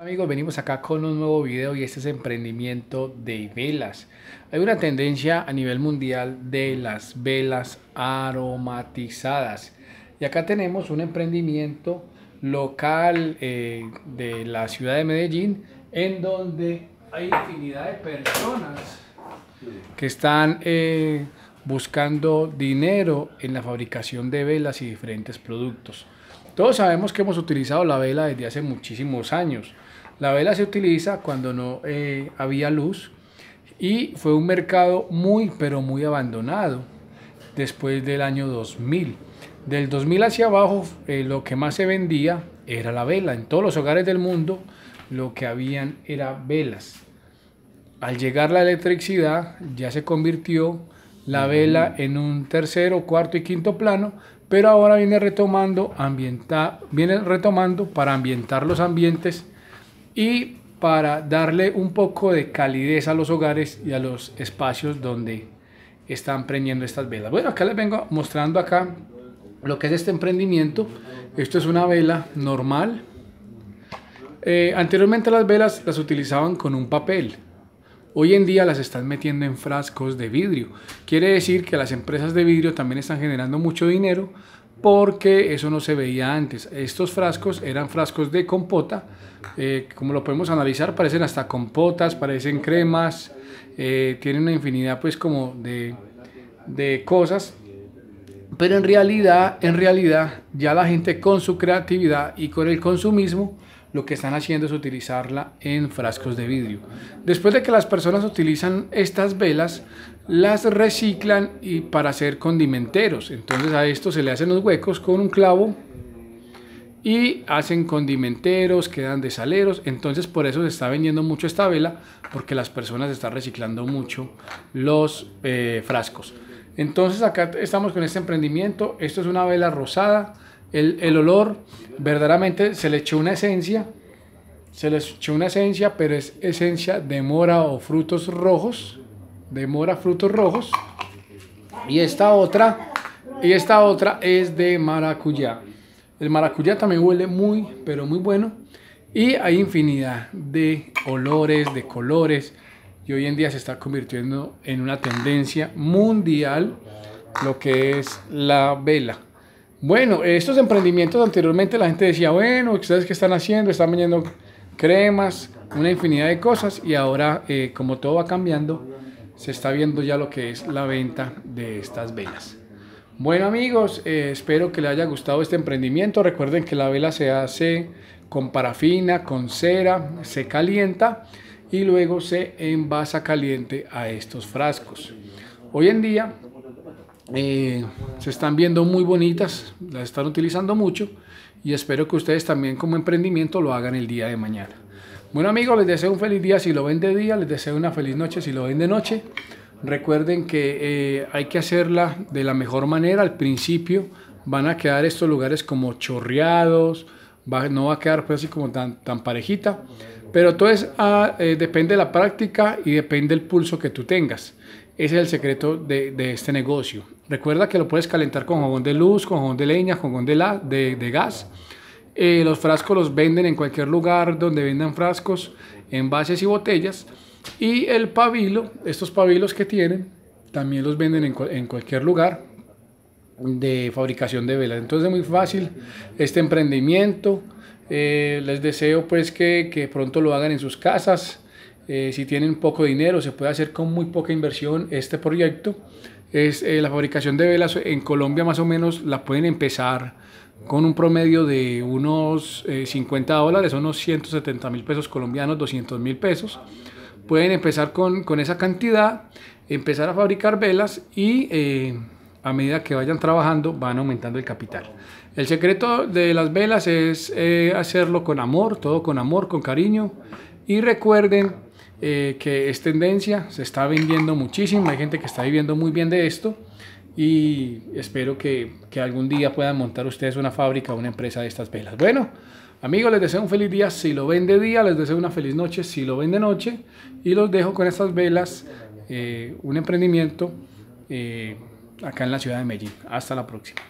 Amigos, venimos acá con un nuevo video y este es emprendimiento de velas. Hay una tendencia a nivel mundial de las velas aromatizadas. Y acá tenemos un emprendimiento local eh, de la ciudad de Medellín en donde hay infinidad de personas que están eh, buscando dinero en la fabricación de velas y diferentes productos. Todos sabemos que hemos utilizado la vela desde hace muchísimos años la vela se utiliza cuando no eh, había luz y fue un mercado muy, pero muy abandonado después del año 2000. Del 2000 hacia abajo, eh, lo que más se vendía era la vela. En todos los hogares del mundo, lo que habían era velas. Al llegar la electricidad, ya se convirtió la vela en un tercero, cuarto y quinto plano, pero ahora viene retomando, viene retomando para ambientar los ambientes y para darle un poco de calidez a los hogares y a los espacios donde están prendiendo estas velas. Bueno, acá les vengo mostrando acá lo que es este emprendimiento. Esto es una vela normal. Eh, anteriormente las velas las utilizaban con un papel. Hoy en día las están metiendo en frascos de vidrio. Quiere decir que las empresas de vidrio también están generando mucho dinero porque eso no se veía antes. Estos frascos eran frascos de compota, eh, como lo podemos analizar, parecen hasta compotas, parecen cremas, eh, tienen una infinidad pues como de, de cosas, pero en realidad, en realidad ya la gente con su creatividad y con el consumismo lo que están haciendo es utilizarla en frascos de vidrio. Después de que las personas utilizan estas velas, las reciclan y para hacer condimenteros. Entonces a esto se le hacen los huecos con un clavo y hacen condimenteros, quedan de saleros. Entonces por eso se está vendiendo mucho esta vela, porque las personas están reciclando mucho los eh, frascos. Entonces acá estamos con este emprendimiento. Esto es una vela rosada el, olor, verdaderamente se le echó una esencia, se le echó una esencia, pero es esencia de mora o frutos rojos, de mora, frutos rojos. Y esta otra, y esta otra es de maracuyá. El maracuyá también huele muy, pero muy bueno. Y hay infinidad de olores, de colores. Y hoy en día se está convirtiendo en una tendencia mundial lo que es la vela. Bueno, estos emprendimientos anteriormente la gente decía, bueno, ¿ustedes qué están haciendo? Están vendiendo cremas, una infinidad de cosas y ahora eh, como todo va cambiando, se está viendo ya lo que es la venta de estas velas. Bueno amigos, eh, espero que les haya gustado este emprendimiento. Recuerden que la vela se hace con parafina, con cera, se calienta y luego se envasa caliente a estos frascos. Hoy en día eh, se están viendo muy bonitas, las están utilizando mucho y espero que ustedes también como emprendimiento lo hagan el día de mañana. Bueno amigos, les deseo un feliz día si lo ven de día, les deseo una feliz noche si lo ven de noche. Recuerden que eh, hay que hacerla de la mejor manera. Al principio van a quedar estos lugares como chorreados, no va a quedar pues, así como tan, tan parejita. Pero todo es, ah, eh, depende de la práctica y depende del pulso que tú tengas. Ese es el secreto de, este negocio. Recuerda que lo puedes calentar con jabón de luz, con jabón de leña, con jabón de, la, de, gas. Eh, los frascos los venden en cualquier lugar donde vendan frascos, envases y botellas. Y el pabilo, estos pabilos que tienen, también los venden en, cualquier lugar de fabricación de velas. Entonces es muy fácil este emprendimiento. Eh, les deseo pues que pronto lo hagan en sus casas eh, si tienen poco dinero, se puede hacer con muy poca inversión este proyecto. Es, eh, la fabricación de velas en Colombia más o menos la pueden empezar con un promedio de unos 50 eh, dólares, unos 170 mil pesos colombianos, 200 mil pesos. Pueden empezar con, con, esa cantidad, empezar a fabricar velas y a medida que vayan trabajando van aumentando el capital. El secreto de las velas es hacerlo con amor, todo con amor, con cariño. Y recuerden eh, que es tendencia, se está vendiendo muchísimo, hay gente que está viviendo muy bien de esto y espero que, algún día puedan montar ustedes una fábrica o una empresa de estas velas. Bueno, amigos, les deseo un feliz día si lo ven de día, les deseo una feliz noche si lo ven de noche y los dejo con estas velas, eh, un emprendimiento eh, acá en la ciudad de Medellín. Hasta la próxima.